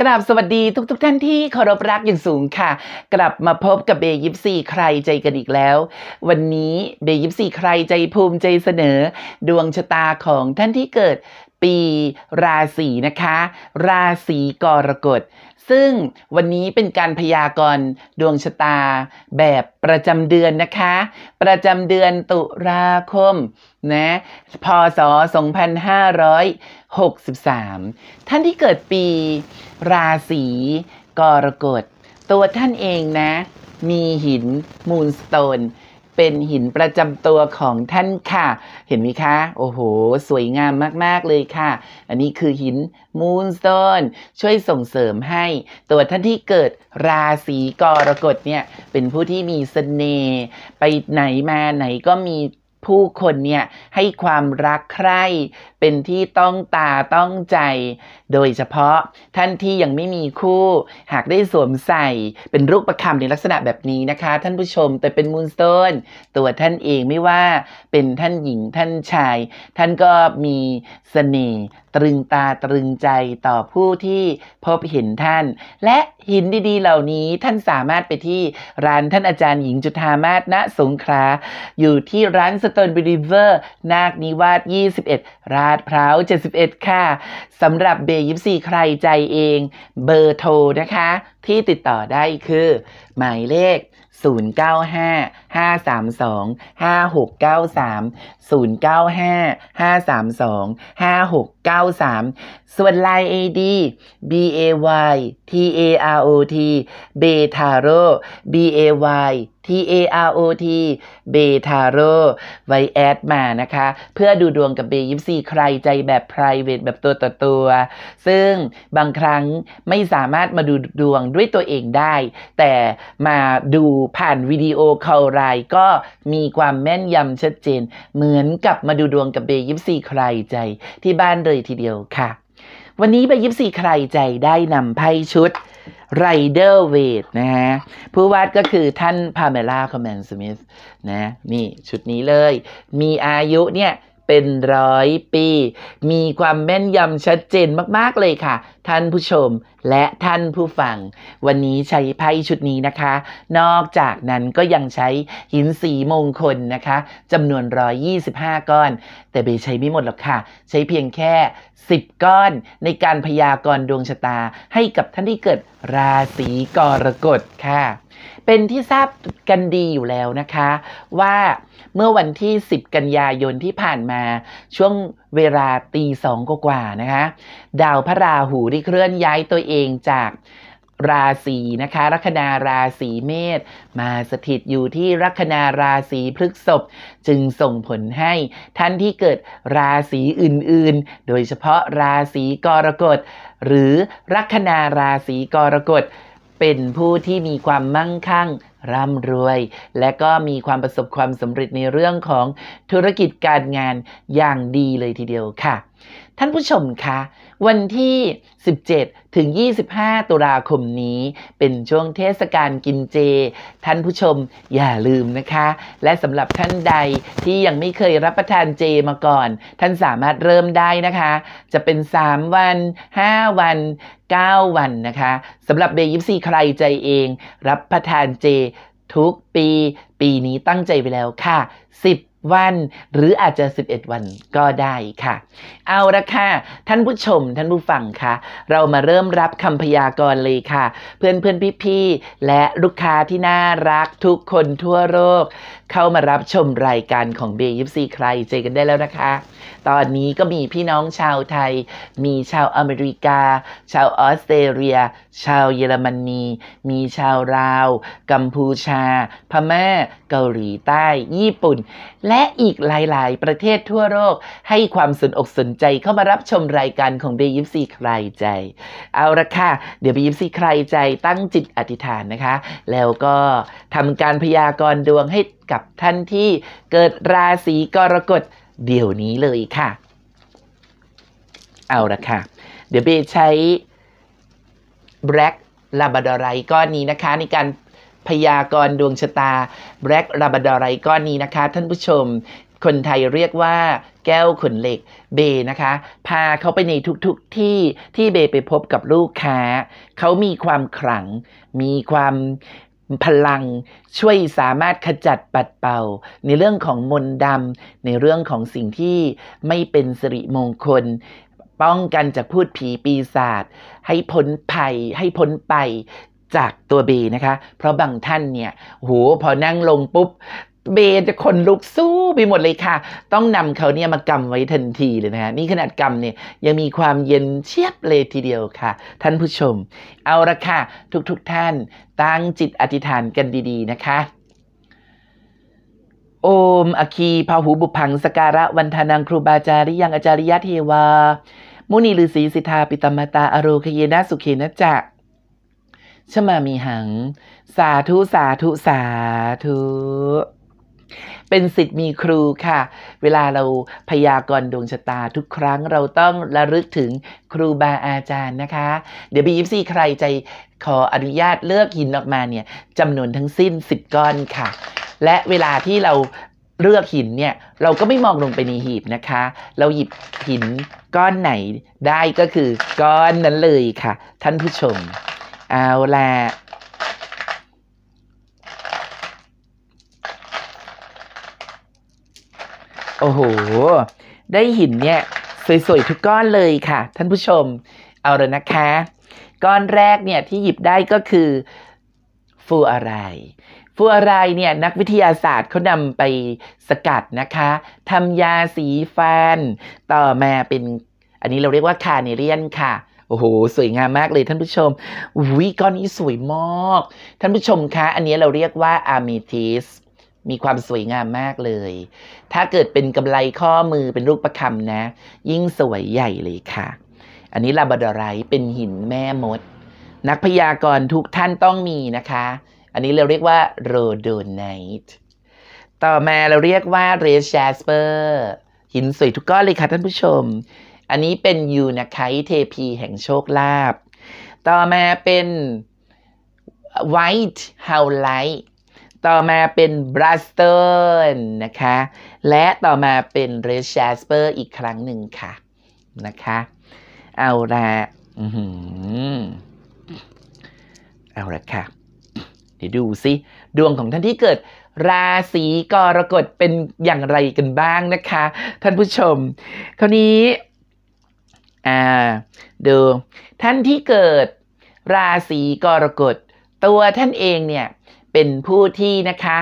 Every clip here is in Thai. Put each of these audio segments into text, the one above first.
กราบสวัสดีทุกๆทท่านที่เคารพรักอย่างสูงค่ะ กลับมาพบกับเบยิปซีใครใจกันอีกแล้ว วันนี้เบยิปซีใครใจภูมิใจเสนอ ดวงชะตาของท่านที่เกิดปีราศีนะคะ ราศีกรกฎซึ่งวันนี้เป็นการพยากรณ์ดวงชะตาแบบประจำเดือนนะคะ ประจำเดือนตุลาคม นะ พศ 2563 ท่านที่เกิดปีราศีกรกฎ ตัวท่านเองนะ มีหินมูลสโตนเป็นหินประจำตัวของท่านค่ะ เห็นไหมคะ โอ้โห สวยงามมาก ๆ เลยค่ะ อันนี้คือหินมูนสโตน ช่วยส่งเสริมให้ ตัวท่านที่เกิดราศีกรกฎเนี่ย เป็นผู้ที่มีสเสน่ห์ ไปไหนมาไหนก็มีผู้คนเนี่ย ให้ความรักใคร่ เป็นที่ต้องตาต้องใจโดยเฉพาะท่านที่ยังไม่มีคู่ หากได้สวมใส่เป็นรูปประคำในลักษณะแบบนี้นะคะ ท่านผู้ชมแต่เป็นมูลสโตนตัวท่านเองไม่ว่าเป็นท่านหญิงท่านชาย ท่านก็มีสเสน่ห์ตรึงตาตรึงใจต่อผู้ที่พบเห็นท่าน และหินดีๆเหล่านี้ท่านสามารถไปที่ร้านท่านอาจารย์หญิงจุธามาศณสงขราอยู่ที่ร้านสโตนบิลิเวอร์นาคนิวาส21ราดพร้าว 71 ค่ะสำหรับเบย4ใครใจเองเบอร์โทรนะคะ ที่ติดต่อได้คือ หมายเลข 095-532-5693 095-532-5693 ส่วนลาย e AD B A Y T A R O T เบทาโร B A Y T A R O T เบทาโรไว้แอดมานะคะ เพื่อดูดวงกับเบยิมซีใครใจแบบ p r i v a t e แบบตัวต่อตัว ซึ่งบางครั้งไม่สามารถมาดูดวงด้วยตัวเองได้ แต่มาดูผ่านวิดีโอคอลรายก็มีความแม่นยำชัดเจน เหมือนกับมาดูดวงกับเบยิมซีใครใจที่บ้านเลยทีเดียวค่ะ วันนี้เบยิมซีใครใจได้นำไพ่ชุดไรเดอร์เวดนะฮะผู้วาดก็คือท่านพาเมล่าคอมแมนสมิธนะ นี่ ชุดนี้เลย มีอายุเนี่ยเป็นร้อยปี มีความแม่นยำชัดเจนมากๆ เลยค่ะ ท่านผู้ชมและท่านผู้ฟังวันนี้ใช้ไพ่ชุดนี้นะคะ นอกจากนั้นก็ยังใช้หินสีมงคลนะคะจำนวน 125 ก้อน แต่เบใช้ไม่หมดหรอกค่ะ ใช้เพียงแค่ 10 ก้อนในการพยากรณ์ดวงชะตา ให้กับท่านที่เกิดราศีกรกฎค่ะเป็นที่ทราบกันดีอยู่แล้วนะคะ ว่าเมื่อวันที่ 10 กันยายนที่ผ่านมาช่วงเวลาตีสองกว่านะคะดาวพระราหูได้เคลื่อนย้ายตัวเองจากราศีนะคะลัคนาราศีเมษมาสถิตอยู่ที่ลัคนาราศีพฤกษภจึงส่งผลให้ท่านที่เกิดราศีอื่นๆ โดยเฉพาะราศีกรกฎ หรือลัคนาราศีกรกฎเป็นผู้ที่มีความมั่งคั่ง ร่ำรวย และก็มีความประสบความสำเร็จในเรื่องของธุรกิจการงานอย่างดีเลยทีเดียวค่ะท่านผู้ชมคะวันที่ 17 ถึง 25 ตุลาคมนี้เป็นช่วงเทศกาลกินเจ ท่านผู้ชมอย่าลืมนะคะ และสำหรับท่านใดที่ยังไม่เคยรับประทานเจมาก่อน ท่านสามารถเริ่มได้นะคะ จะเป็น 3 วัน 5 วัน 9 วันนะคะสำหรับเบยิปซีใครใจเองรับประทานเจทุกปีปีนี้ตั้งใจไปแล้วค่ะ 10วันหรืออาจจะ 11 วันก็ได้ค่ะ เอาละค่ะ ท่านผู้ชมท่านผู้ฟังคะเรามาเริ่มรับคำพยากรณ์เลยค่ะ เพื่อนเพื่อนพี่ๆ และลูกค้าที่น่ารักทุกคนทั่วโลกเข้ามารับชมรายการของเบย์ยิปซีใคร เจอกันได้แล้วนะคะตอนนี้ก็มีพี่น้องชาวไทย มีชาวอเมริกา ชาวออสเตรเลีย ชาวเยอรมนี มีชาวลาว กัมพูชา พมา่า เกาหลีใต้ ญี่ปุ่น และอีกหลาย ๆ ประเทศทั่วโลกให้ความสนอกสนใจเข้ามารับชมรายการของเบยิปซีใครใจ เอาละค่ะ เดี๋ยวเบยิปซีใครใจตั้งจิตอธิษฐานนะคะ แล้วก็ทำการพยากรณ์ดวงให้กับท่านที่ เกิดราศีกรกฎเดี๋ยวนี้เลยค่ะ เอาละค่ะ เดี๋ยวเบใช้ Black l a b r a d o r i ก้อนนี้นะคะ ในการพยากรณ์ดวงชะตา Black l a b r a d o r i ก้อนนี้นะคะท่านผู้ชมคนไทยเรียกว่าแก้วขนเหล็กเบนะคะ พาเขาไปในทุกๆทที่ที่เบไปพบกับลูกค้า เขามีความขลังมีความพลังช่วยสามารถขจัดปัดเป่าในเรื่องของมนต์ดำในเรื่องของสิ่งที่ไม่เป็นสิริมงคล ป้องกันจากพูดผีปีศาจให้พ้นภัย ให้พ้นไปจากตัวบีนะคะ เพราะบางท่านเนี่ยโหพอนั่งลงปุ๊บเบจะขนลุกสู้ไปหมดเลยค่ะ ต้องนำเขาเนี่ย มากาไว้ทันทีเลย นะฮะนี่ ขนาดกำเนี่ย ยังมีความเย็นเชียบ เลยทีเดียวค่ะ ท่านผู้ชม เอาละค่ะ ทุกๆทท่านตั้ง จิตอธิษฐานกันดี ๆนะคะ โอม อคี พาหูบุพัง สการะวันทานังครูบาจาริยังอาจาริยะเทวา มุนีฤาษีสิทธาปิตมตาอโรคเยนะสุเขนะจักชมามีหัง สาธุสาธุสาธุเป็นสิทธิ์มีครูค่ะ เวลาเราพยากรณ์ดวงชะตาทุกครั้งเราต้องระลึกถึงครูบาอาจารย์นะคะ เดี๋ยวบียซีใครใจขออนุญาตเลือกหินออกมาเนี่ยจำนวนทั้งสิ้น 10 ก้อนค่ะ และเวลาที่เราเลือกหินเนี่ยเราก็ไม่มองลงไปในหีบนะคะ เราหยิบหินก้อนไหนได้ก็คือก้อนนั้นเลยค่ะ ท่านผู้ชม เอาละโอ้โห ได้หินเนี่ยสวยๆทุกก้อนเลยค่ะ ท่านผู้ชม เอาเลยนะคะ ก้อนแรกเนี่ยที่หยิบได้ก็คือฟูอะไร ฟูอะไรเนี่ยนักวิทยาศาสตร์เขานำไปสกัดนะคะทำยาสีฟัน ต่อมาเป็นอันนี้เราเรียกว่าคาเนเรียนค่ะโอ้โหสวยงามมากเลยท่านผู้ชม วิก้อนนี้สวยมากท่านผู้ชมคะอันนี้เราเรียกว่าอะมมทิสมีความสวยงามมากเลย ถ้าเกิดเป็นกำไลข้อมือเป็นลูกประคำนะ ยิ่งสวยใหญ่เลยค่ะ อันนี้ลาบดอไรเป็นหินแม่มด นักพยากรณ์ทุกท่านต้องมีนะคะ อันนี้เราเรียกว่าโรโดไนท์ต่อมาเราเรียกว่าเรชแชสเปอร์หินสวยทุกก้อนเลยค่ะท่านผู้ชม อันนี้เป็นยูนาไคเทพีแห่งโชคลาภ ต่อมาเป็นไวท์เฮาไลท์ต่อมาเป็นบรัสเตรนนะคะ และต่อมาเป็นเรชชสเปอร์อีกครั้งหนึ่งค่ะนะคะเอาละเอาละค่ะ เดี๋ยวดูซิดวงของท่านที่เกิด ราศีกรกฎเป็นอย่างไรกันบ้างนะคะ ท่านผู้ชม คราวนี้ อ่าดูท่านที่เกิดราศีกรกฎตัวท่านเองเนี่ยเป็นผู้ที่นะคะ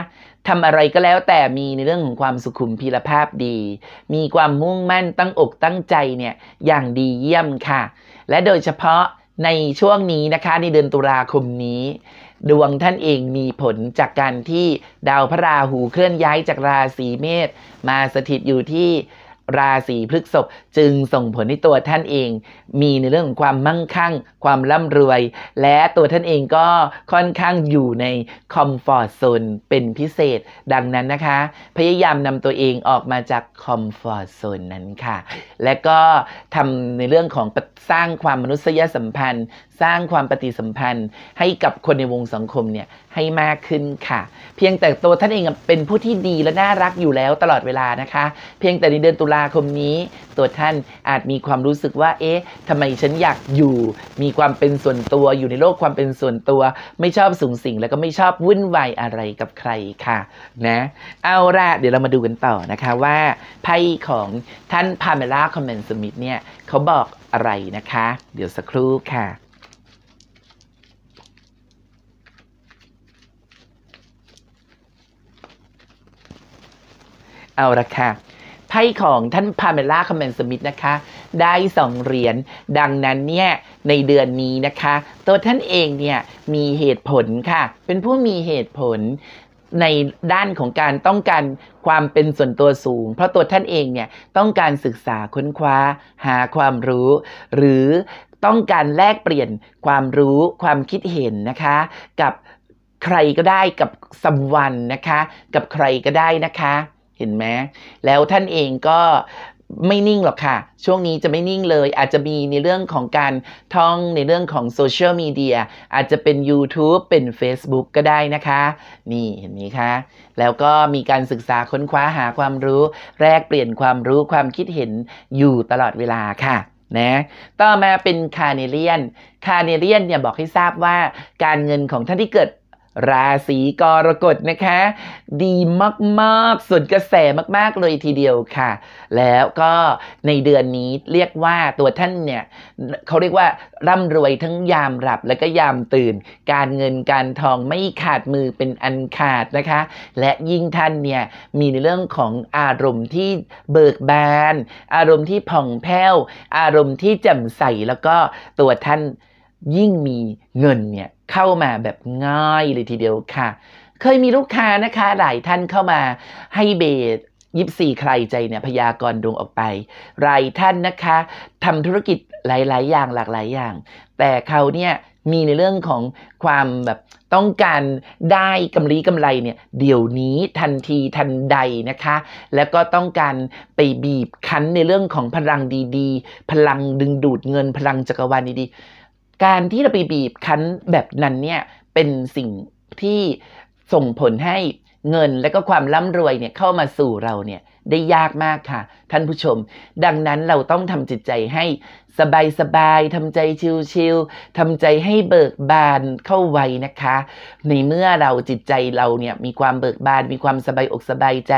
ทำอะไรก็แล้วแต่มีในเรื่องของความสุขุมพีรภาพดี มีความมุ่งมั่นตั้งอกตั้งใจเนี่ย อย่างดีเยี่ยมค่ะ และโดยเฉพาะในช่วงนี้นะคะ ในเดือนตุลาคมนี้ ดวงท่านเองมีผลจากการที่ดาวพระราหูเคลื่อนย้ายจากราศีเมษมาสถิตอยู่ที่ราศีพฤษภจึงส่งผลให้ตัวท่านเอง มีในเรื่องของความมั่งคั่ง ความร่ำรวย และตัวท่านเองก็ค่อนข้างอยู่ในคอมฟอร์ทโซนเป็นพิเศษ ดังนั้นนะคะ พยายามนำตัวเองออกมาจากคอมฟอร์ทโซนนั้นค่ะ และก็ทำในเรื่องของสร้างความมนุษยสัมพันธ์สร้างความปฏิสัมพันธ์ให้กับคนในวงสังคมเนี่ยให้มากขึ้นค่ะ เพียงแต่ตัวท่านเองเป็นผู้ที่ดีและน่ารักอยู่แล้วตลอดเวลานะคะ เพียงแต่ในเดือนตุลาคมนี้ ตัวท่านอาจมีความรู้สึกว่าเอ๊ะทำไมฉันอยากอยู่ มีความเป็นส่วนตัวอยู่ในโลกความเป็นส่วนตัวไม่ชอบสูงสิงแล้วก็ไม่ชอบวุ่นวายอะไรกับใครค่ะนะเอาละเดี๋ยวเรามาดูกันต่อนะคะว่าไพ่ของท่านพาเมล่าคอมเมนต์สมิธเนี่ยเขาบอกอะไรนะคะ เดี๋ยวสักครู่ค่ะเอาละค่ะไพ่ของท่านพาเมล่าคอมเมนสมิธ นะคะ ได้สองเหรียญดังนั้นเนี่ยในเดือนนี้นะคะ ตัวท่านเองเนี่ยมีเหตุผลค่ะ เป็นผู้มีเหตุผลในด้านของการต้องการความเป็นส่วนตัวสูง เพราะตัวท่านเองเนี่ย ต้องการศึกษาค้นคว้าหาความรู้ หรือต้องการแลกเปลี่ยนความรู้ความคิดเห็นนะคะ กับใครก็ได้กับสัมวันนะคะ กับใครก็ได้นะคะเห็นไหมแล้วท่านเองก็ไม่นิ่งหรอกค่ะ ช่วงนี้จะไม่นิ่งเลย อาจจะมีในเรื่องของการท่องในเรื่องของโซเชียลมีเดียอาจจะเป็น YouTube เป็น Facebook ก็ได้นะคะ นี่เห็นไหมคะแล้วก็มีการศึกษาค้นคว้าหาความรู้แลกเปลี่ยนความรู้ความคิดเห็นอยู่ตลอดเวลาค่ะนะต่อมาเป็นคาเนเลียนคาเนเลียนเนี่ยบอกให้ทราบว่าการเงินของท่านที่เกิดราศีกรกฎนะคะ ดีมากๆส่วนกระแสมากๆเลยทีเดียวค่ะ แล้วก็ในเดือนนี้เรียกว่าตัวท่านเนี่ยเขาเรียกว่าร่ำรวยทั้งยามหลับและก็ยามตื่น การเงินการทองไม่ขาดมือเป็นอันขาดนะคะ และยิ่งท่านเนี่ยมีในเรื่องของอารมณ์ที่เบิกบาน อารมณ์ที่ผ่องแผ้วอารมณ์ที่แจ่มใสแล้วก็ตัวท่านยิ่งมีเงินเนี่ยเข้ามาแบบง่ายเลยทีเดียวค่ะ เคยมีลูกค้านะคะหลายท่านเข้ามาให้เบสยิบสี่ใครใจเนี่ยพยากรดวงออกไปรายท่านนะคะทำธุรกิจหลาย ๆ อย่างหลากหลายอย่าง แต่เขาเนี่ยมีในเรื่องของความแบบต้องการได้กำไรกำไรเนี่ยเดี๋ยวนี้ทันทีทันใดนะคะ แล้วก็ต้องการไปบีบคั้นในเรื่องของพลังดีๆ พลังดึงดูดเงินพลังจักรวาลดีๆการที่เราไปบีบคั้นแบบนั้นเนี่ย เป็นสิ่งที่ส่งผลให้เงินและก็ความร่ำรวยเนี่ยเข้ามาสู่เราเนี่ยได้ยากมากค่ะ ท่านผู้ชม ดังนั้นเราต้องทำจิตใจให้สบายสบายทำใจชิลๆทำใจให้เบิกบานเข้าไว้นะคะในเมื่อเราจิตใจเราเนี่ย มีความเบิกบาน มีความสบายอกสบายใจ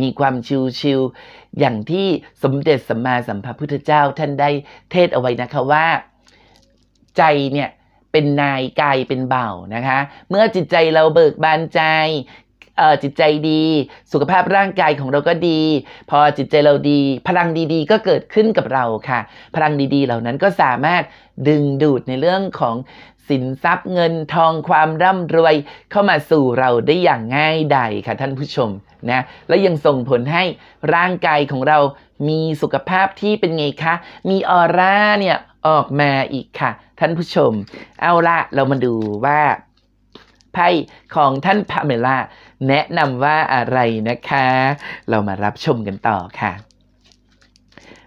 มีความชิลๆอย่างที่สมเด็จสัมมาสัมพุทธเจ้าท่านได้เทศเอาไว้นะคะว่าใจเนี่ยเป็นนายกายเป็นเบานะคะ เมื่อจิตใจเราเบิกบานใจเออ่จิตใจดีสุขภาพร่างกายของเราก็ดี พอจิตใจเราดีพลังดีๆ ก็เกิดขึ้นกับเราค่ะ พลังดีๆ เหล่านั้นก็สามารถดึงดูดในเรื่องของสินทรัพย์เงินทองความร่ำรวย เข้ามาสู่เราได้อย่างง่ายดายค่ะท่านผู้ชมนะและยังส่งผลให้ร่างกายของเรามีสุขภาพที่เป็นไงคะ มีออร่าเนี่ยออกมาอีกค่ะท่านผู้ชมเอาละเรามาดูว่าไพ่ของท่านพาเมล่าแนะนำว่าอะไรนะคะ เรามารับชมกันต่อค่ะ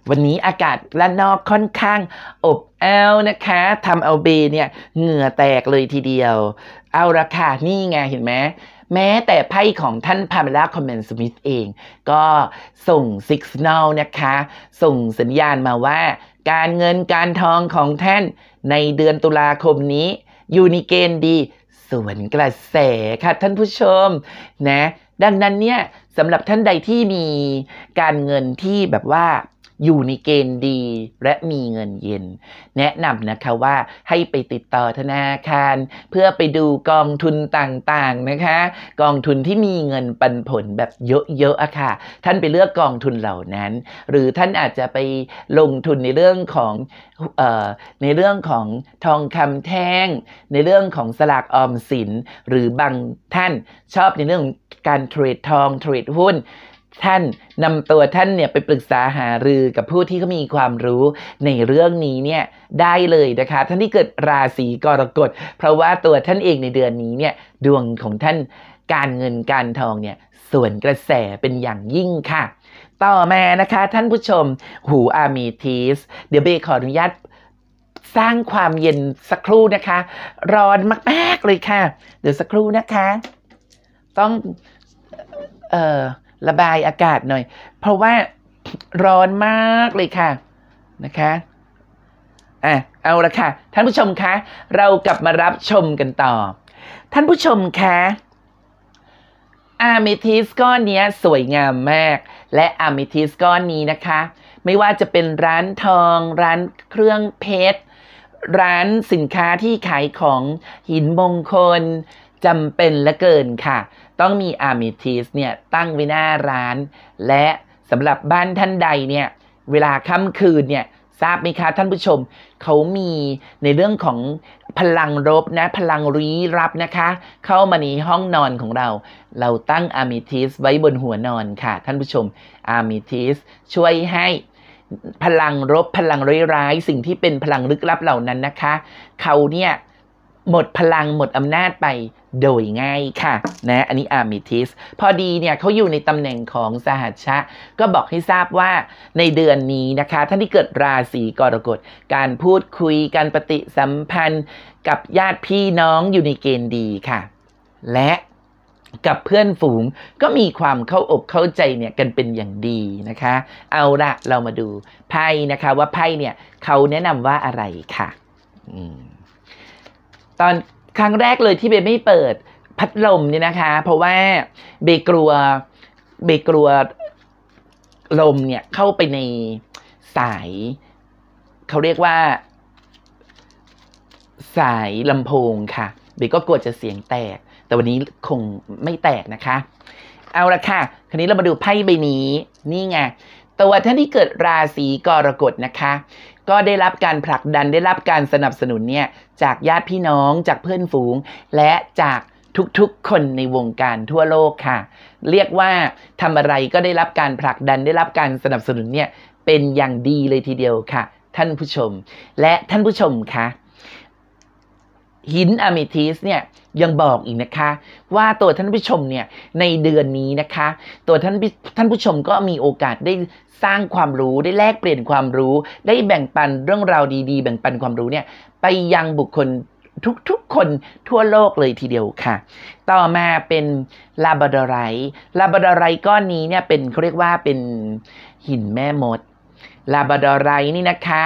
วันนี้อากาศละนอกค่อนข้างอบอ้าวนะคะทำเอาเบเนี่ยเหงื่อแตกเลยทีเดียว เอาราคานี่ไงเห็นไหมแม้แต่ไพ่ของท่านพาเมล่าคอมเมนสมิธเองก็ส่งสิกสนลนะคะ ส่งสัญญาณมาว่า การเงินการทองของท่านในเดือนตุลาคมนี้อยู่ในเกณฑ์ดีสวนกระแสค่ะท่านผู้ชมนะ ดังนั้นเนี่ยสำหรับท่านใดที่มีการเงินที่แบบว่าอยู่ในเกณฑ์ดีและมีเงินเย็น แนะนำนะคะว่าให้ไปติดต่อธนาคารเพื่อไปดูกองทุนต่างๆ นะคะกองทุนที่มีเงินปันผลแบบเยอะๆอะค่ะท่านไปเลือกกองทุนเหล่านั้น หรือท่านอาจจะไปลงทุนในเรื่องของออในเรื่องของทองคำแท่งในเรื่องของสลากออมสินหรือบางท่านชอบในเรื่องการเทรดทองเทรดหุ้นท่านนำตัวท่านเนี่ยไปปรึกษาหารือกับผู้ที่เขามีความรู้ในเรื่องนี้เนี่ยได้เลยนะคะ ท่านที่เกิดราศีกรกฎเพราะว่าตัวท่านเองในเดือนนี้เนี่ยดวงของท่านการเงินการทองเนี่ย ส่วนกระแสเป็นอย่างยิ่งค่ะ ต่อมานะคะท่านผู้ชมหูอามีทีสเดี๋ยวเบขออนุญาตสร้างความเย็นสักครู่นะคะร้อนมากๆเลยค่ะ เดี๋ยวสักครู่นะคะ ต้องเอ่อระบายอากาศหน่อยเพราะว่าร้อนมากเลยค่ะนะคะอ่ะเอาละค่ะท่านผู้ชมคะเรากลับมารับชมกันต่อ ท่านผู้ชมคะอาเมทิสก้อนนี้สวยงามมากและอาเมทิสก้อนนี้นะคะ ไม่ว่าจะเป็นร้านทองร้านเครื่องเพชรร้านสินค้าที่ขายของหินมงคลจำเป็นละเกินค่ะต้องมีอะมิทิสเนี่ยตั้งไว้หน้าร้าน และสำหรับบ้านท่านใดเนี่ยเวลาค่ำคืนเนี่ยทราบไหมคะท่านผู้ชมเขามีในเรื่องของพลังรบนะพลังรีรับนะคะ เข้ามาในห้องนอนของเรา เราตั้งอามิทิสไว้บนหัวนอนค่ะ ท่านผู้ชมอามิทิส ช่วยให้พลังรบพลังร้ายสิ่งที่เป็นพลังลึกลับเหล่านั้นนะคะเขาเนี่ยหมดพลังหมดอำนาจไปโดยง่ายค่ะนะอันนี้อามิทิสพอดีเนี่ยเขาอยู่ในตำแหน่งของสหัชชะก็บอกให้ทราบว่าในเดือนนี้นะคะ ท่านที่เกิดราศีกรกฎการพูดคุยการปฏิสัมพันธ์กับญาติพี่น้องอยู่ในเกณฑ์ดีค่ะ และกับเพื่อนฝูงก็มีความเข้าอกเข้าใจเนี่ยกันเป็นอย่างดีนะคะ เอาละเรามาดู ไพ่นะคะ ว่าไพ่เนี่ยเขาแนะนำว่าอะไรค่ะ อืมตอนครั้งแรกเลยที่เบไม่เปิดพัดลมเนี่ยนะคะ เพราะว่าเบกลัวเบกลัวลมเนี่ยเข้าไปในสายเขาเรียกว่า สายลำโพงค่ะเบก็กลัวจะเสียงแตก แต่วันนี้คงไม่แตกนะคะ เอาละค่ะ คราวนี้เรามาดูไพ่ใบนี้นี่ไงตัวท่านที่เกิดราศีกรกฎนะคะก็ได้รับการผลักดันได้รับการสนับสนุนเนี่ยจากญาติพี่น้องจากเพื่อนฝูง และจากทุกๆคนในวงการทั่วโลกค่ะ เรียกว่าทำอะไรก็ได้รับการผลักดันได้รับการสนับสนุนเนี่ยเป็นอย่างดีเลยทีเดียวค่ะ ท่านผู้ชม และท่านผู้ชมคะหินอะเมทิสเนี่ยยังบอกอีกนะคะว่าตัวท่านผู้ชมเนี่ยในเดือนนี้นะคะ ตัวท่านท่านผู้ชมก็มีโอกาสได้สร้างความรู้ได้แลกเปลี่ยนความรู้ ได้แบ่งปันเรื่องราวดีๆแบ่งปันความรู้เนี่ยไปยังบุคคลทุกๆคนทั่วโลกเลยทีเดียวค่ะ ต่อมาเป็นลาบาดอไรลาบาดอไรก้อนนี้เนี่ยเป็นเขาเรียกว่าเป็นหินแม่มดลาบาดอไรนี่นะคะ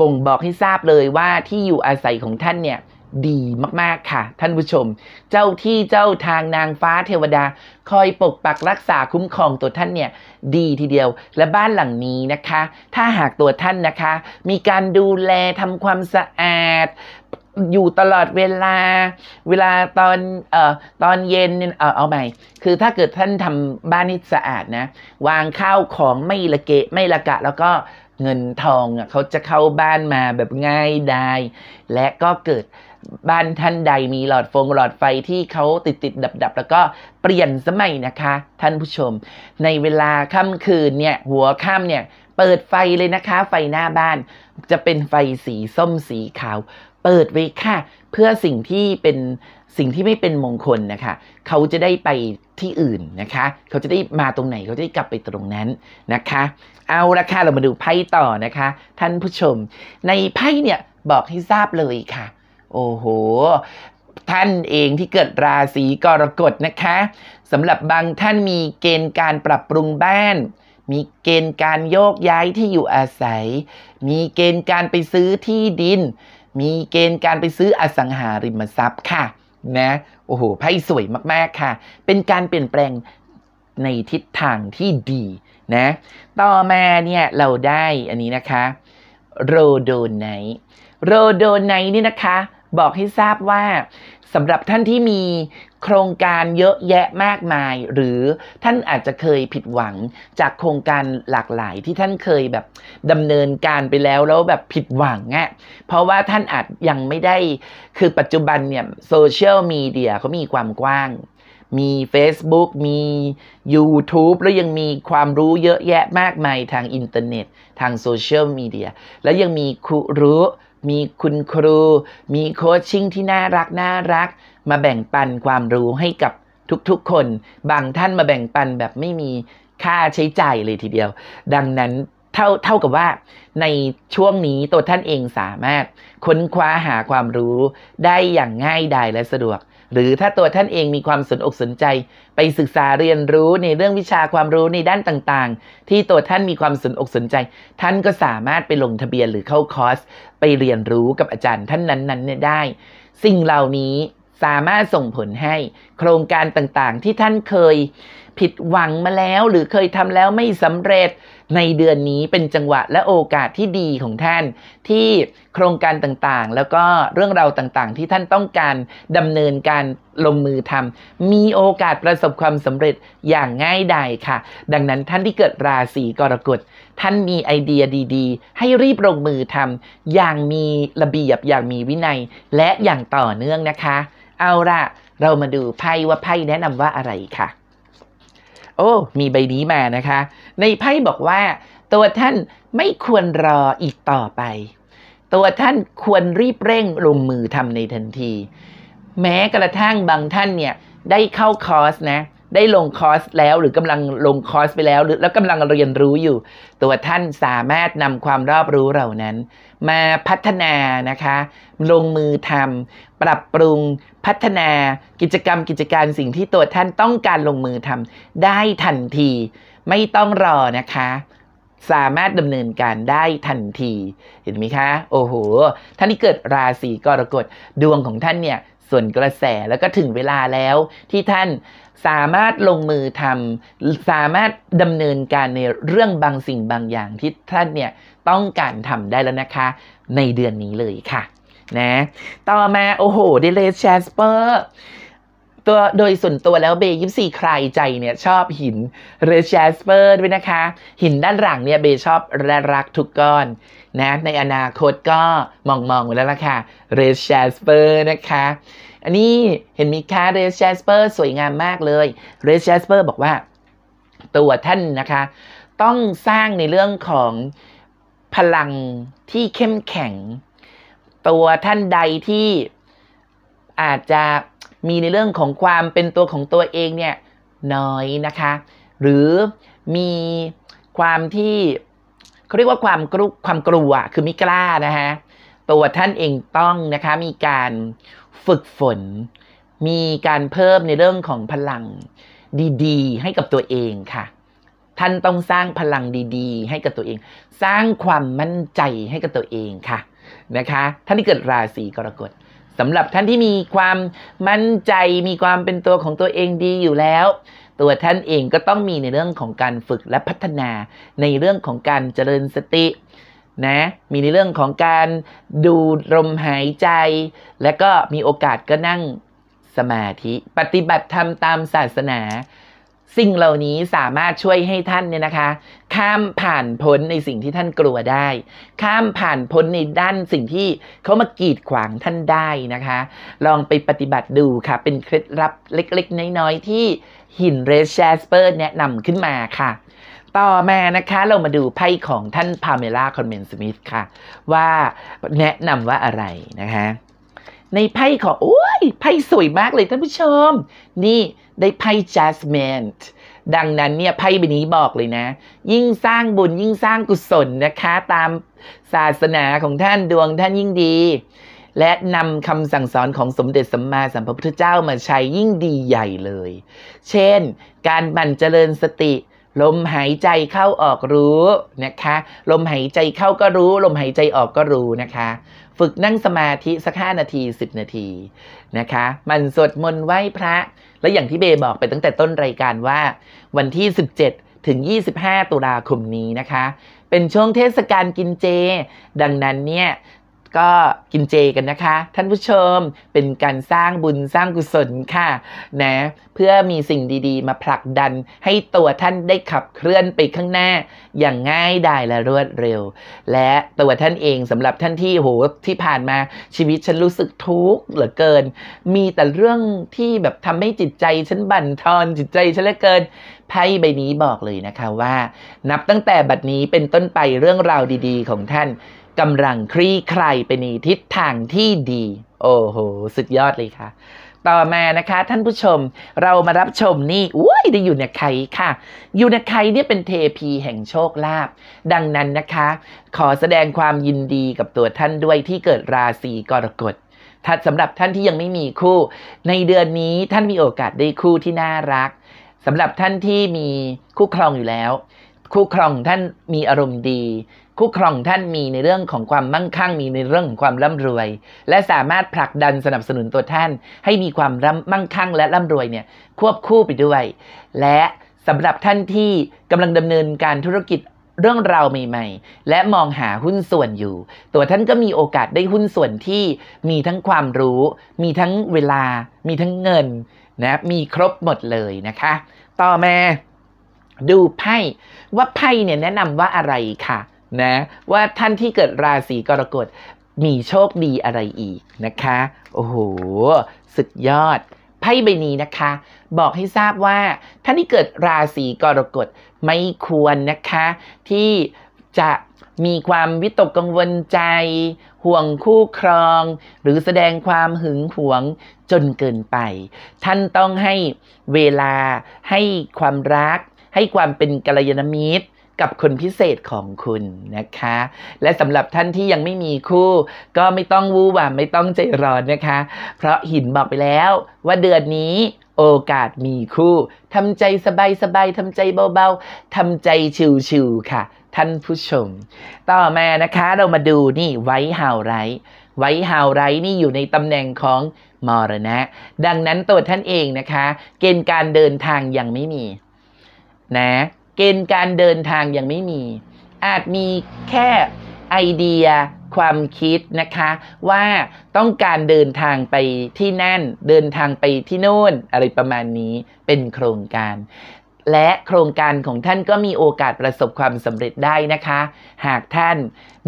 บ่งบอกให้ทราบเลยว่าที่อยู่อาศัยของท่านเนี่ยดีมากๆค่ะ ท่านผู้ชม เจ้าที่เจ้าทางนางฟ้าเทวดาคอยปกปักรักษาคุ้มครองตัวท่าน เนี่ย ดีทีเดียวและบ้านหลังนี้นะคะ ถ้าหากตัวท่านนะคะ มีการดูแลทำความสะอาด อยู่ตลอดเวลาเวลาตอนเอ่อตอนเย็น เอ่อเอาใหม่ คือถ้าเกิดท่านทำบ้านให้สะอาดนะวางข้าวของไม่ละเกะไม่ละกะแล้วก็เงินทองเขาจะเข้าบ้านมาแบบง่ายดายและก็เกิดบ้านท่านใดมีหลอดฟงหลอดไฟที่เขาติดติดดับดับแล้วก็เปลี่ยนสมัยนะคะ ท่านผู้ชม ในเวลาค่ำคืนเนี่ยหัวค่ำเนี่ยเปิดไฟเลยนะคะ ไฟหน้าบ้านจะเป็นไฟสีส้มสีขาวเปิดไว้ค่ะเพื่อสิ่งที่เป็นสิ่งที่ไม่เป็นมงคลนะคะเขาจะได้ไปที่อื่นนะคะเขาจะได้มาตรงไหนเขาจะได้กลับไปตรงนั้นนะคะ เอาละค่ะเรามาดูไพ่ต่อนะคะ ท่านผู้ชม ในไพ่เนี่ยบอกให้ทราบเลยค่ะโอ้โห ท่านเองที่เกิดราศีกรกฎนะคะสำหรับบางท่านมีเกณฑ์การปรับปรุงบ้าน มีเกณฑ์การโยกย้ายที่อยู่อาศัย มีเกณฑ์การไปซื้อที่ดิน มีเกณฑ์การไปซื้ออสังหาริมทรัพย์ค่ะ นะ โอ้โห ไพ่สวยมากๆค่ะ เป็นการเปลี่ยนแปลงในทิศทางที่ดีนะ ต่อมาเนี่ยเราได้อันนี้นะคะ โรโดไนโรโดไนนี่นะคะบอกให้ทราบว่าสำหรับท่านที่มีโครงการเยอะแยะมากมาย หรือท่านอาจจะเคยผิดหวังจากโครงการหลากหลาย ที่ท่านเคยแบบดำเนินการไปแล้วแล้วแบบผิดหวังอะ่ะเพราะว่าท่านอาจยังไม่ได้คือปัจจุบันเนี่ยโซเชียลมีเดียเขามีความกว้างมี Facebook มี YouTube แล้วยังมีความรู้เยอะแยะมากมายทางอินเทอร์เน็ต ทางโซเชียลมีเดียแล้วยังมีครูรู้มีคุณครู มีโคชชิ่งที่น่ารักน่ารัก มาแบ่งปันความรู้ให้กับทุกๆคน บางท่านมาแบ่งปันแบบไม่มีค่าใช้จ่ายเลยทีเดียว ดังนั้นเท่าเท่ากับว่าในช่วงนี้ตัวท่านเองสามารถค้นคว้าหาความรู้ได้อย่างง่ายดายและสะดวกหรือถ้าตัวท่านเองมีความสนอกสนใจ ไปศึกษาเรียนรู้ในเรื่องวิชาความรู้ในด้านต่างๆ ที่ตัวท่านมีความสนอกสนใจ ท่านก็สามารถไปลงทะเบียนหรือเข้าคอร์สไปเรียนรู้กับอาจารย์ท่านนั้น ๆได้ สิ่งเหล่านี้สามารถส่งผลให้โครงการต่างๆที่ท่านเคยผิดหวังมาแล้วหรือเคยทำแล้วไม่สำเร็จในเดือนนี้เป็นจังหวะและโอกาสที่ดีของท่านที่โครงการต่างๆ แล้วก็เรื่องราวต่าง ๆ ที่ท่านต้องการดำเนินการลงมือทำมีโอกาสประสบความสำเร็จอย่างง่ายดายค่ะ ดังนั้นท่านที่เกิดราศีกรกฎท่านมีไอเดียดี ๆ ให้รีบลงมือทำอย่างมีระเบียบอย่างมีวินัยและอย่างต่อเนื่องนะคะ เอาละเรามาดูไพ่ว่าไพ่แนะนำว่าอะไรค่ะโอ้มีใบนี้มานะคะ ในไพ่บอกว่า ตัวท่านไม่ควรรออีกต่อไป ตัวท่านควรรีบเร่งลงมือทำในทันที แม้กระทั่งบางท่านเนี่ยได้เข้าคอร์สนะได้ลงคอร์สแล้วหรือกำลังลงคอร์สไปแล้ว หรือแล้วกำลังเรียนรู้อยู่ ตัวท่านสามารถนำความรอบรู้เหล่านั้น มาพัฒนานะคะลงมือทำ ปรับปรุงพัฒนากิจกรรมกิจการสิ่งที่ตัวท่านต้องการลงมือทำได้ทันที ไม่ต้องรอนะคะ สามารถดำเนินการได้ทันที เห็นไหมคะ โอ้โหท่านที่เกิดราศีกรกฎดวงของท่านเนี่ยส่วนกระแสแล้วก็ถึงเวลาแล้วที่ท่านสามารถลงมือทำสามารถดำเนินการในเรื่องบางสิ่งบางอย่างที่ท่านเนี่ย ต้องการทำได้แล้วนะคะในเดือนนี้เลยค่ะนะต่อมาโอ้โหเดเลชแชสเปอร์ตัวโดยส่วนตัวแล้วเบย์ยิปซีใครใจเนี่ย ชอบหินหรือแชสเปอร์ด้วยนะคะ หินด้านหลังเนี่ยเบย์ชอบและรักทุกก้อนนะในอนาคตก็มองๆไแล้วล่ะค่ะเรสแชสเปอร์นะคะอันนี้เห็นมีค่าเรสแชสเปอร์สวยงามมากเลย เรสแชสเปอร์บอกว่าตัวท่านนะคะ ต้องสร้างในเรื่องของพลังที่เข้มแข็ง ตัวท่านใดที่อาจจะมีในเรื่องของความเป็นตัวของตัวเองเนี่ย น้อยนะคะ หรือมีความที่เขาเรียกว่าความกลุความกลัวคือไม่กล้านะฮะตัวท่านเองต้องนะคะมีการฝึกฝน มีการเพิ่มในเรื่องของพลังดีๆให้กับตัวเองค่ะ ท่านต้องสร้างพลังดีๆ ให้กับตัวเอง สร้างความมั่นใจให้กับตัวเองค่ะนะคะ ท่านที่เกิดราศีกรกฎสำหรับท่านที่มีความมั่นใจมีความเป็นตัวของตัวเองดีอยู่แล้ว ตัวท่านเองก็ต้องมีในเรื่องของการฝึกและพัฒนาในเรื่องของการเจริญสตินะมีในเรื่องของการดูลมหายใจ และก็มีโอกาสก็นั่งสมาธิปฏิบัติธรรมตามศาสนา สิ่งเหล่านี้สามารถช่วยให้ท่านเนี่ยนะคะ ข้ามผ่านพ้นในสิ่งที่ท่านกลัวได้ ข้ามผ่านพ้นในด้านสิ่งที่เขามากีดขวางท่านได้นะคะ ลองไปปฏิบัติดูค่ะเป็นเคล็ดลับเล็กๆน้อยๆ ที่หินเรสแชสเปอร์แนะนำขึ้นมาค่ะต่อมานะคะ เรามาดูไพ่ของท่านพาเมล่าคอนเมนสมิธค่ะ ว่าแนะนำว่าอะไรนะคะ ในไพ่ของโอ้ยไพ่สวยมากเลยท่านผู้ชมนี่ได้ไพ่ัสเมนต์ดังนั้นเนี่ยไพ่ใบนี้บอกเลยนะ ยิ่งสร้างบุญยิ่งสร้างกุศลนะคะตามศาสนาของท่านดวงท่านยิ่งดี และนำคำสั่งสอนของสมเด็จสัมมาสัมพุทธเจ้ามาใช้ยิ่งดีใหญ่เลย เช่นการบั่นเจริญสติลมหายใจเข้าออกรู้นะคะ ลมหายใจเข้าก็รู้ ลมหายใจออกก็รู้นะคะ ฝึกนั่งสมาธิสักห้านาทีสิบนาทีนะคะ มันสวดมนต์ไหว้พระและอย่างที่เบบอกไปตั้งแต่ต้นรายการว่าวันที่ 17 ถึง 25 ตุลาคมนี้นะคะ เป็นช่วงเทศกาลกินเจ ดังนั้นเนี่ยก็กินเจกันนะคะ ท่านผู้ชมเป็นการสร้างบุญสร้างกุศลค่ะนะเพื่อมีสิ่งดีๆ มาผลักดันให้ตัวท่านได้ขับเคลื่อนไปข้างหน้าอย่างง่ายดายและรวดเร็ว และตัวท่านเองสำหรับท่านที่โหที่ผ่านมาชีวิตฉันรู้สึกทุกข์เหลือเกิน มีแต่เรื่องที่แบบทำให้จิตใจฉันบั่นทอนจิตใจฉันเหลือเกินไพ่ใบนี้บอกเลยนะคะว่า นับตั้งแต่บัดนี้เป็นต้นไปเรื่องราวดีๆ ของท่านกำลังคลี่คลายไปในทิศทางที่ดี โอ้โหสุดยอดเลยค่ะ ต่อมานะคะท่านผู้ชมเรามารับชมนี่อุ้ยได้อยู่ในไคค่ะ อยู่ในไคเนี่ยเป็นเทพีแห่งโชคลาภดังนั้นนะคะ ขอแสดงความยินดีกับตัวท่านด้วยที่เกิดราศีกรกฎถ้าสำหรับท่านที่ยังไม่มีคู่ ในเดือนนี้ท่านมีโอกาสได้คู่ที่น่ารักสำหรับท่านที่มีคู่ครองอยู่แล้ว คู่ครองท่านมีอารมณ์ดีคู่ครองท่านมีในเรื่องของความมั่งคั่งมีในเรื่องของความร่ำรวย และสามารถผลักดันสนับสนุนตัวท่าน ให้มีความมั่งคั่งและร่ำรวยเนี่ยควบคู่ไปด้วย และสำหรับท่านที่กำลังดำเนินการธุรกิจเรื่องราวใหม่ๆและมองหาหุ้นส่วนอยู่ ตัวท่านก็มีโอกาสได้หุ้นส่วนที่มีทั้งความรู้ มีทั้งเวลา มีทั้งเงินนะมีครบหมดเลยนะคะ ต่อมาดูไพ่ว่าไพ่เนี่ยแนะนำว่าอะไรคะ่ะนะว่าท่านที่เกิดราศีกรกฎมีโชคดีอะไรอีกนะคะ โอ้โหสุดยอดไพ่ใบนี้นะคะ บอกให้ทราบว่า ท่านที่เกิดราศีกรกฎไม่ควรนะคะ ที่จะมีความวิตกกังวลใจ ห่วงคู่ครอง หรือแสดงความหึงหวงจนเกินไป ท่านต้องให้เวลาให้ความรัก ให้ความเป็นกัลยาณมิตรกับคนพิเศษของคุณนะคะ และสำหรับท่านที่ยังไม่มีคู่ ก็ไม่ต้องวู่วามไม่ต้องใจร้อนนะคะ เพราะหินบอกไปแล้วว่าเดือนนี้โอกาสมีคู่ ทำใจสบายๆทำใจเบา ๆทำใจชิวๆค่ะ ท่านผู้ชม ต่อมานะคะเรามาดูนี่ไว้ฮาวไรไว้ฮาวไรนี่อยู่ในตำแหน่งของ มรณะดังนั้นตัวท่านเองนะคะ เกณฑ์การเดินทางยังไม่มี นะเกณฑ์การเดินทางยังไม่มี อาจมีแค่ไอเดีย ความคิดนะคะ ว่าต้องการเดินทางไปที่นั่น เดินทางไปที่โน่นอะไรประมาณนี้เป็นโครงการ และโครงการของท่านก็มีโอกาสประสบความสำเร็จได้นะคะ หากท่าน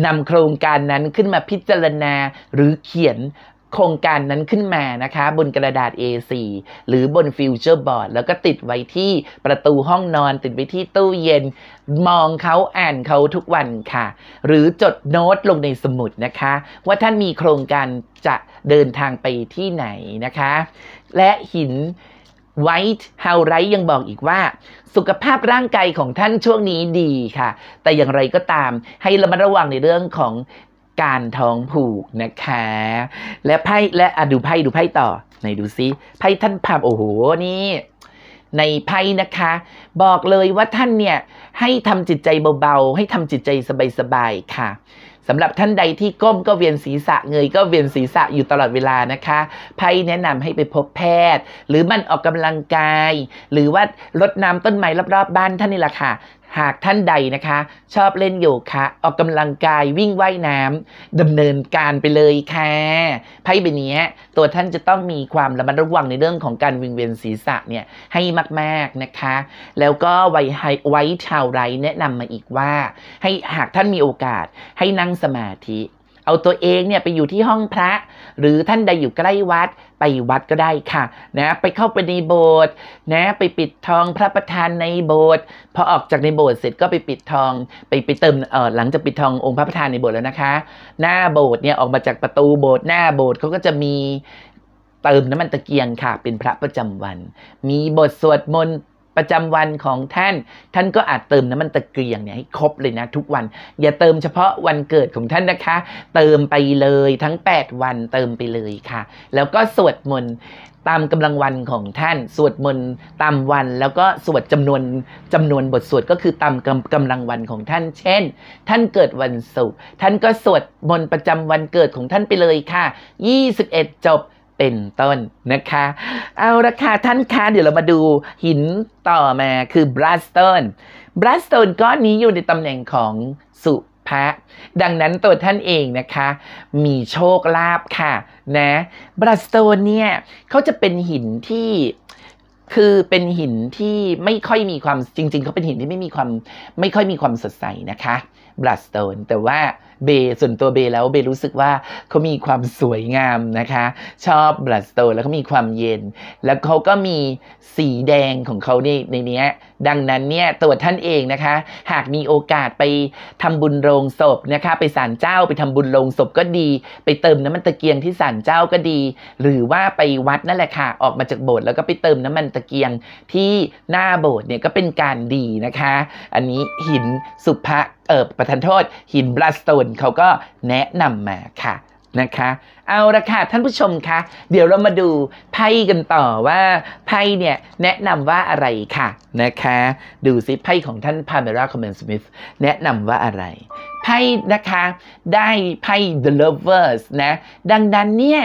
นำโครงการนั้นขึ้นมาพิจารณาหรือเขียนโครงการนั้นขึ้นมานะคะ บนกระดาษ A4 หรือบนฟิวเจอร์บอร์ดแล้วก็ติดไว้ที่ประตูห้องนอนติดไว้ที่ตู้เย็นมองเขาอ่านเขาทุกวันค่ะ หรือจดโน้ตลงในสมุดนะคะ ว่าท่านมีโครงการจะเดินทางไปที่ไหนนะคะ และหินไวท์เฮาไรยังบอกอีกว่า สุขภาพร่างกายของท่านช่วงนี้ดีค่ะ แต่อย่างไรก็ตามให้ระมัดระวังในเรื่องของการท้องผูกนะคะ และไพ่และอะดูไพ่ดูไพ่ต่อในดูซิไพ่ท่านพามโอ้โหนี่ในไพ่นะคะ บอกเลยว่าท่านเนี่ยให้ทำจิตใจเบาๆให้ทำจิตใจสบายๆค่ะสำหรับท่านใดที่ก้มก็เวียนศีรษะเงยก็เวียนศีรษะอยู่ตลอดเวลานะคะไพ่แนะนำให้ไปพบแพทย์ หรือมันออกกำลังกาย หรือว่ารดน้ำต้นไม้รอบๆบ้านท่านนี่แหละค่ะหากท่านใดนะคะชอบเล่นโยคะ ออกกำลังกายวิ่งว่ายน้ำดำเนินการไปเลยค่ะไพ่ใบนี้ตัวท่านจะต้องมีความระมัดระวังในเรื่องของการวิงเวียนศีรษะเนี่ย ให้มากๆนะคะ แล้วก็ไว้ไว้ชาวไรแนะนำมาอีกว่า ให้หากท่านมีโอกาสให้นั่งสมาธิเอาตัวเองเนี่ยไปอยู่ที่ห้องพระหรือท่านใดอยู่ใกล้วัด ไปวัดก็ได้ค่ะนะไปเข้าไปในโบสถ์นะไปปิดทองพระประธานในโบสถ์พอออกจากในโบสถ์เสร็จก็ไปปิดทองไปไปเติมเออหลังจากปิดทององค์พระประธานในโบสถ์แล้วนะคะ หน้าโบสถ์เนี่ยออกมาจากประตูโบสถ์หน้าโบสถ์เขาก็จะมีเติมน้ำมันตะเกียงค่ะ เป็นพระประจำวัน มีบทสวดมนต์ประจำวันของท่าน ท่านก็อาจเติมน้ำมันตะเกียงเนี่ยให้ครบเลยนะ ทุกวัน อย่าเติมเฉพาะวันเกิดของท่านนะคะ เติมไปเลยทั้ง 8 วันเติมไปเลยค่ะ แล้วก็สวดมนต์ตามกำลังวันของท่าน สวดมนต์ตามวัน แล้วก็สวดจำนวนจำนวนบทสวดก็คือตามกำกำลังวันของท่าน เช่น ท่านเกิดวันศุกร์ท่านก็สวดมนต์ประจำวันเกิดของท่านไปเลยค่ะ 21 จบเป็นต้นนะคะ เอาละค่ะท่านคะเดี๋ยวเรามาดูหินต่อมาคือบรัสโตนบรัสโตนก้อนนี้อยู่ในตำแหน่งของสุภะดังนั้นตัวท่านเองนะคะ มีโชคลาภค่ะนะบรัสโตนเนี่ยเขาจะเป็นหินที่คือเป็นหินที่ไม่ค่อยมีความจริง ๆเขาเป็นหินที่ไม่มีความไม่ค่อยมีความสดใส นะคะบลัสโตนแต่ว่าเบส่วนตัวเบแล้วเบรู้สึกว่าเขามีความสวยงามนะคะ ชอบบลัสโตแล้วเขามีความเย็น แล้วเขาก็มีสีแดงของเขาในในนี้ดังนั้นเนี่ยตัวท่านเองนะคะ หากมีโอกาสไปทำบุญโรงศพนะคะ ไปศาลเจ้าไปทำบุญโรงศพก็ดี ไปเติมน้ำมันตะเกียงที่ศาลเจ้าก็ดี หรือว่าไปวัดนั่นแหละค่ะออกมาจากโบสถ์แล้วก็ไปเติมน้ำมันตะเกียงที่หน้าโบสถ์เนี่ยก็เป็นการดีนะคะ อันนี้หินสุภะเออประทานโทษ หินบลัสโตนเขาก็แนะนำมาค่ะนะคะ เอาละค่ะ ท่านผู้ชมคะ เดี๋ยวเรามาดูไพ่กันต่อว่าไพ่เนี่ยแนะนำว่าอะไรค่ะนะคะ ดูซิไพ่ของท่านพาเมราคอมเมนสมิธแนะนำว่าอะไรไพ่นะคะได้ไพ่ The Lovers นะ ดังนั้นเนี่ย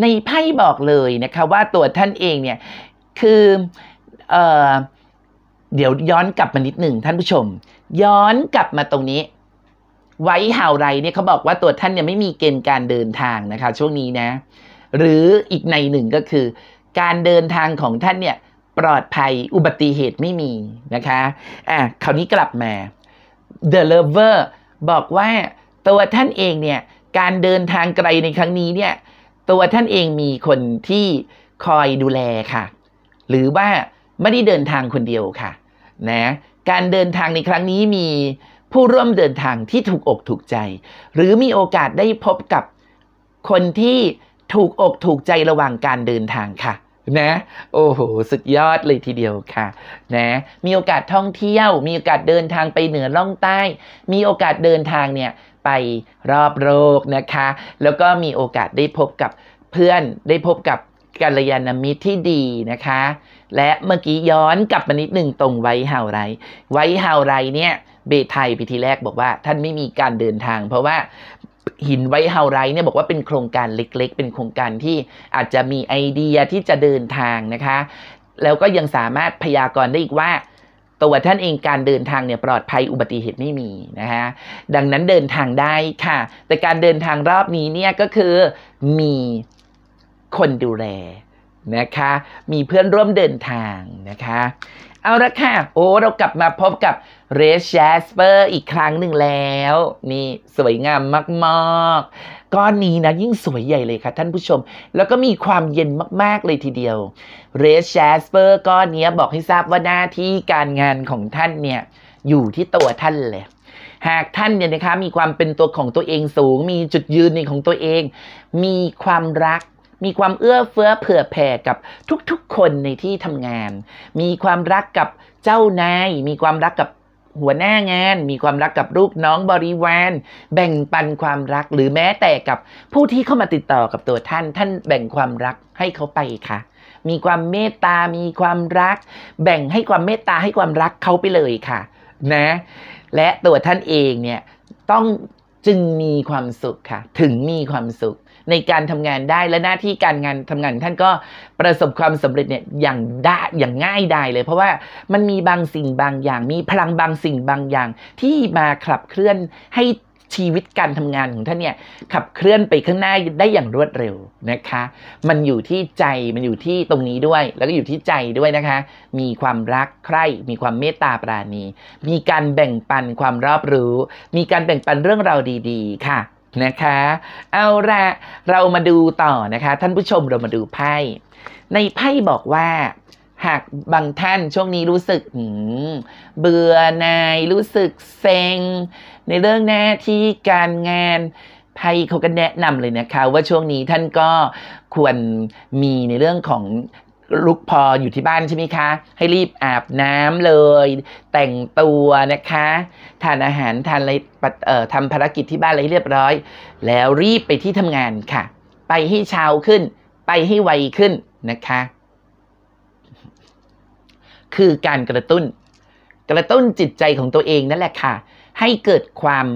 ในไพ่บอกเลยนะคะว่าตัวท่านเองเนี่ย คือ เออเดี๋ยวย้อนกลับมานิดหนึ่งท่านผู้ชม ย้อนกลับมาตรงนี้ไว้ฮาวไรเนี่ยเขาบอกว่าตัวท่านเนี่ยไม่มีเกณฑ์การเดินทางนะคะช่วงนี้นะหรืออีกในหนึ่งก็คือ การเดินทางของท่านเนี่ยปลอดภัยอุบัติเหตุไม่มีนะคะอ่ะคราวนี้กลับมา The Lover บอกว่าตัวท่านเองเนี่ยการเดินทางไกลในครั้งนี้เนี่ยตัวท่านเองมีคนที่คอยดูแลค่ะ หรือว่าไม่ได้เดินทางคนเดียวค่ะนะการเดินทางในครั้งนี้มีผู้ร่วมเดินทางที่ถูกอกถูกใจ หรือมีโอกาสได้พบกับคนที่ถูกอกถูกใจระหว่างการเดินทางค่ะนะโอ้โหสุดยอดเลยทีเดียวค่ะนะมีโอกาสท่องเที่ยว มีโอกาสเดินทางไปเหนือล่องใต้ มีโอกาสเดินทางเนี่ยไปรอบโลกนะคะ แล้วก็มีโอกาสได้พบกับเพื่อนได้พบกับกัลยาณมิตรที่ดีนะคะ และเมื่อกี้ย้อนกลับมานิดหนึ่งตรงไว้เฮาไรไว้เฮาไรเนี่ยเบไทยพิธีแรกบอกว่า ท่านไม่มีการเดินทาง เพราะว่าหินไวเฮาไรเนี่ยบอกว่าเป็นโครงการเล็กๆ เป็นโครงการที่อาจจะมีไอเดียที่จะเดินทางนะคะแล้วก็ยังสามารถพยากรณ์ได้อีกว่าตัวท่านเองการเดินทางเนี่ยปลอดภัยอุบัติเหตุไม่มีนะฮะดังนั้นเดินทางได้ค่ะแต่การเดินทางรอบนี้เนี่ยก็คือมีคนดูแลนะคะมีเพื่อนร่วมเดินทางนะคะเอาละค่ะโอ้เรากลับมาพบกับเรสแชสเปอร์อีกครั้งหนึ่งแล้วนี่สวยงามมากๆก้อนนี้นะยิ่งสวยใหญ่เลยค่ะท่านผู้ชมแล้วก็มีความเย็นมากๆเลยทีเดียวเรสแชสเปอร์ก้อนนี้บอกให้ทราบว่าหน้าที่การงานของท่านเนี่ยอยู่ที่ตัวท่านเลยหากท่านเนี่ยนะคะมีความเป็นตัวของตัวเองสูง มีจุดยืนในของตัวเอง มีความรัก มีความเอื้อเฟื้อเผื่อแผ่กับทุกๆคนในที่ทำงาน มีความรักกับเจ้านายมีความรักกับหัวหน้างานมีความรักกับลูกน้องบริวารแบ่งปันความรักหรือแม้แต่กับผู้ที่เข้ามาติดต่อกับตัวท่านท่านแบ่งความรักให้เขาไปค่ะ มีความเมตตามีความรัก แบ่งให้ความเมตตาให้ความรักเขาไปเลยค่ะนะและตัวท่านเองเนี่ยต้องจึงมีความสุขค่ะถึงมีความสุขในการทำงานได้และหน้าที่การงานทำงานท่านก็ประสบความสำเร็จเนี่ยอย่างได้อย่างง่ายดายเลยเพราะว่ามันมีบางสิ่งบางอย่างมีพลังบางสิ่งบางอย่างที่มาขับเคลื่อนให้ชีวิตการทำงานของท่านเนี่ยขับเคลื่อนไปข้างหน้าได้อย่างรวดเร็วนะคะ มันอยู่ที่ใจมันอยู่ที่ตรงนี้ด้วย แล้วก็อยู่ที่ใจด้วยนะคะ มีความรักใคร่มีความเมตตาปราณีมีการแบ่งปันความรอบรู้ มีการแบ่งปันเรื่องราวดี ๆ ค่ะนะคะเอาละเรามาดูต่อนะคะ ท่านผู้ชมเรามาดูไพ่ ในไพ่บอกว่าหากบางท่านช่วงนี้รู้สึกเบื่อนายรู้สึกเซ็งในเรื่องหน้าที่การงานไพ่เขาก็แนะนำเลยนะคะว่าช่วงนี้ท่านก็ควรมีในเรื่องของลุกพออยู่ที่บ้านใช่ไหมคะให้รีบอาบน้ำเลย แต่งตัวนะคะ ทานอาหารทานอะไรทำภารกิจที่บ้านอะไรเรียบร้อย แล้วรีบไปที่ทำงานค่ะ ไปให้เช้าขึ้น ไปให้ไวขึ้นนะคะ คือการกระตุ้น กระตุ้นจิตใจของตัวเองนั่นแหละค่ะให้เกิดความ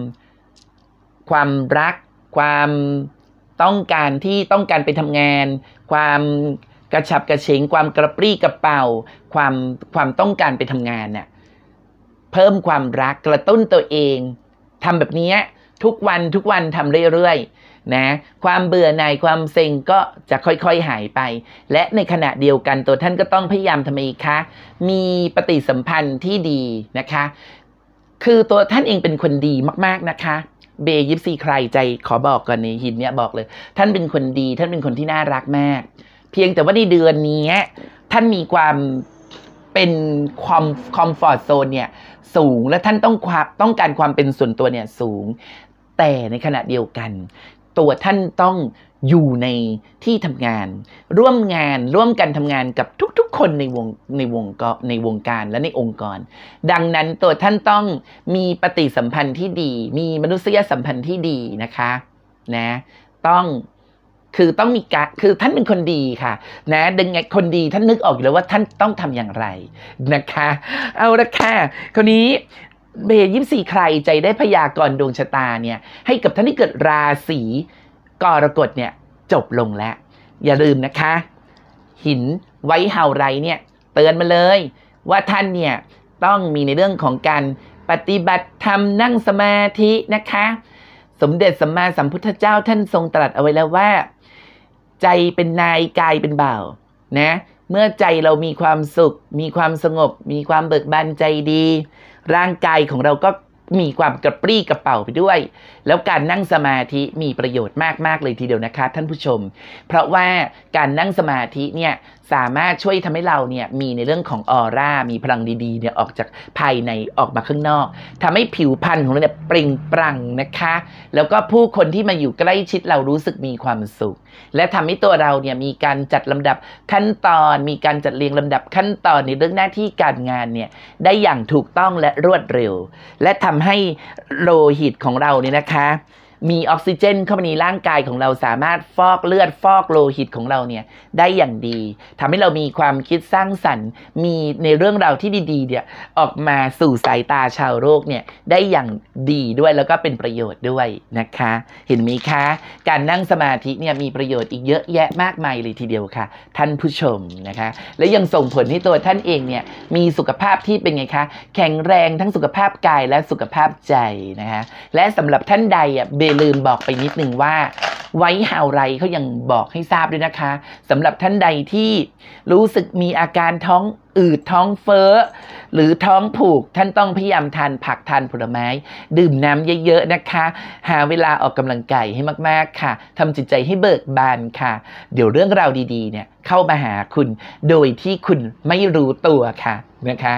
ความรัก ความต้องการที่ต้องการไปทำงาน ความกระฉับกระเฉงความกระปรี้กระเป๋าความความต้องการไปทำงานเนี่ยเพิ่มความรักกระตุ้นตัวเองทำแบบนี้ทุกวันทุกวันทำเรื่อยๆนะความเบื่อหน่ายความเซ็งก็จะค่อยๆหายไป และในขณะเดียวกันตัวท่านก็ต้องพยายามทำไมคะ มีปฏิสัมพันธ์ที่ดีนะคะ คือตัวท่านเองเป็นคนดีมาก ๆนะคะ เบยิปซีใครใจขอบอกก่อนในหินเนี่ยบอกเลย ท่านเป็นคนดีท่านเป็นคนที่น่ารักมากเพียงแต่ว่าในเดือนนี้ท่านมีความเป็นความคอมฟอร์ทโซนเนี่ยสูงและท่านต้องความต้องการความเป็นส่วนตัวเนี่ยสูง แต่ในขณะเดียวกัน ตัวท่านต้องอยู่ในที่ทำงาน ร่วมงานร่วมกันทำงานกับทุกๆคนในวงในวงกในวงการและในองค์กร ดังนั้นตัวท่านต้องมีปฏิสัมพันธ์ที่ดี มีมนุษยสัมพันธ์ที่ดีนะคะนะต้องคือต้องมีการคือท่านเป็นคนดีค่ะ นะดึงไงคนดีท่านนึกออกอยู่แล้วว่าท่านต้องทำอย่างไรนะคะ เอาละค่ะคราวนี้เบยยิมสี่ใครใจได้พยากรณ์ดวงชะตาเนี่ย ให้กับท่านที่เกิดราศีกรกฎเนี่ยจบลงแล้ว อย่าลืมนะคะ หินไว้เห่าไรเนี่ยเตือนมาเลย ว่าท่านเนี่ยต้องมีในเรื่องของการปฏิบัติธรรมนั่งสมาธินะคะ สมเด็จสัมมาสัมพุทธเจ้าท่านทรงตรัสเอาไว้แล้วว่าใจเป็นนายกายเป็นบ่าวนะ เมื่อใจเรามีความสุข มีความสงบ มีความเบิกบานใจดี ร่างกายของเราก็มีความกระปรี้กระเป๋าไปด้วย แล้วการนั่งสมาธิมีประโยชน์มากๆเลยทีเดียวนะคะ ท่านผู้ชม เพราะว่าการนั่งสมาธิเนี่ยสามารถช่วยทำให้เราเนี่ยมีในเรื่องของออร่ามีพลังดีๆ เนี่ยออกจากภายในออกมาข้างนอก ทำให้ผิวพรรณของเราเนี่ยเปล่งปลั่งนะคะ แล้วก็ผู้คนที่มาอยู่ใกล้ชิดเรารู้สึกมีความสุข และทำให้ตัวเราเนี่ยมีการจัดลำดับขั้นตอนมีการจัดเรียงลำดับขั้นตอนในเรื่องหน้าที่การงานเนี่ยได้อย่างถูกต้องและรวดเร็ว และทำให้โลหิตของเราเนี่ยนะคะมีออกซิเจน เข้าไปในร่างกายของเราสามารถฟอกเลือด ฟอกโลหิตของเราเนี่ยได้อย่างดี ทำให้เรามีความคิดสร้างสรรค์มีในเรื่องราวที่ดีๆเนี่ยออกมาสู่สายตาชาวโลกเนี่ยได้อย่างดีด้วยแล้วก็เป็นประโยชน์ด้วยนะคะ เห็นไหมคะการนั่งสมาธิเนี่ยมีประโยชน์อีกเยอะแยะมากมายเลยทีเดียวค่ะ ท่านผู้ชมนะคะ และยังส่งผลให้ตัวท่านเองเนี่ยมีสุขภาพที่เป็นไงคะ แข็งแรงทั้งสุขภาพกายและสุขภาพใจนะคะและสำหรับท่านใดอ่ะเบย์ลืมบอกไปนิดนึงว่า ไว้ฮาวไรเขายังบอกให้ทราบด้วยนะคะสำหรับท่านใดที่รู้สึกมีอาการท้องอืดท้องเฟ้อ หรือท้องผูกท่านต้องพยายามทานผักทานผลไม้ ดื่มน้ำเยอะๆนะคะ หาเวลาออกกำลังกายให้มากๆค่ะทำจิตใจให้เบิกบานค่ะ เดี๋ยวเรื่องราวดีๆเนี่ยเข้ามาหาคุณโดยที่คุณไม่รู้ตัวค่ะนะคะ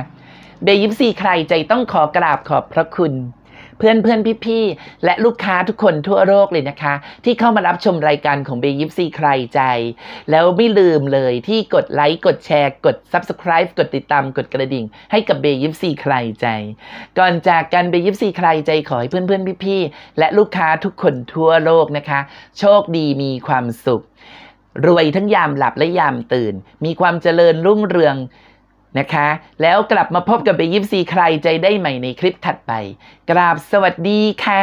เดยิปซีใครใจต้องขอกราบขอบพระคุณเพื่อนเพื่อนพี่ๆและลูกค้าทุกคนทั่วโลกเลยนะคะ ที่เข้ามารับชมรายการของเบยิปซีใครใจแล้วไม่ลืมเลยที่กดไลค์กดแชร์กด Subscribe กดติดตามกดกระดิ่งให้กับเบยิปซีใครใจ ก่อนจากกันเบยิปซีใครใจขอให้เพื่อนเพื่อนพี่ๆและลูกค้าทุกคนทั่วโลกนะคะ โชคดีมีความสุข รวยทั้งยามหลับและยามตื่น มีความเจริญรุ่งเรืองนะคะแล้วกลับมาพบกับเบยิปซีใครใจได้ใหม่ในคลิปถัดไป กราบสวัสดีค่ะ